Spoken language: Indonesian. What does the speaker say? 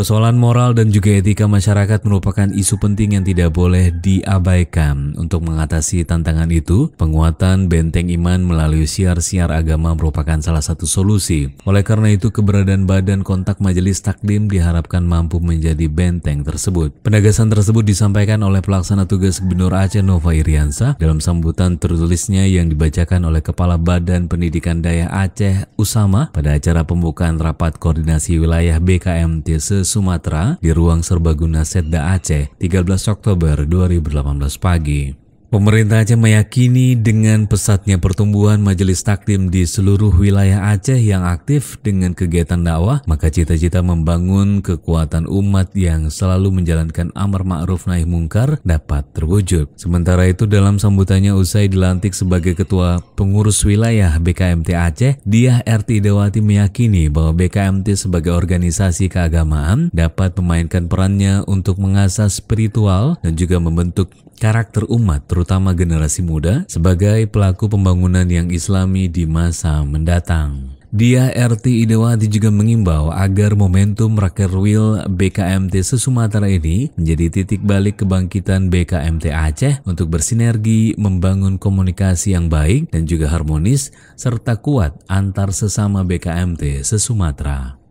Persoalan moral dan juga etika masyarakat merupakan isu penting yang tidak boleh diabaikan. Untuk mengatasi tantangan itu, penguatan benteng iman melalui siar-siar agama merupakan salah satu solusi. Oleh karena itu, keberadaan badan kontak majelis taklim diharapkan mampu menjadi benteng tersebut. Penegasan tersebut disampaikan oleh pelaksana tugas Gubernur Aceh Nova Iriansa dalam sambutan tertulisnya yang dibacakan oleh Kepala Badan Pendidikan Daya Aceh Usama pada acara pembukaan rapat koordinasi wilayah BKMT Sumatera di Ruang Serbaguna Setda Aceh 13 Oktober 2018 pagi. Pemerintah Aceh meyakini dengan pesatnya pertumbuhan majelis taklim di seluruh wilayah Aceh yang aktif dengan kegiatan dakwah, maka cita-cita membangun kekuatan umat yang selalu menjalankan amar ma'ruf naik mungkar dapat terwujud. Sementara itu dalam sambutannya usai dilantik sebagai ketua pengurus wilayah BKMT Aceh, Diah RT Dewati meyakini bahwa BKMT sebagai organisasi keagamaan dapat memainkan perannya untuk mengasah spiritual dan juga membentuk karakter umat terutama generasi muda, sebagai pelaku pembangunan yang islami di masa mendatang. Dia RT Idewati juga mengimbau agar momentum Rakerwil BKMT Sesumatera ini menjadi titik balik kebangkitan BKMT Aceh untuk bersinergi membangun komunikasi yang baik dan juga harmonis serta kuat antar sesama BKMT Sesumatera.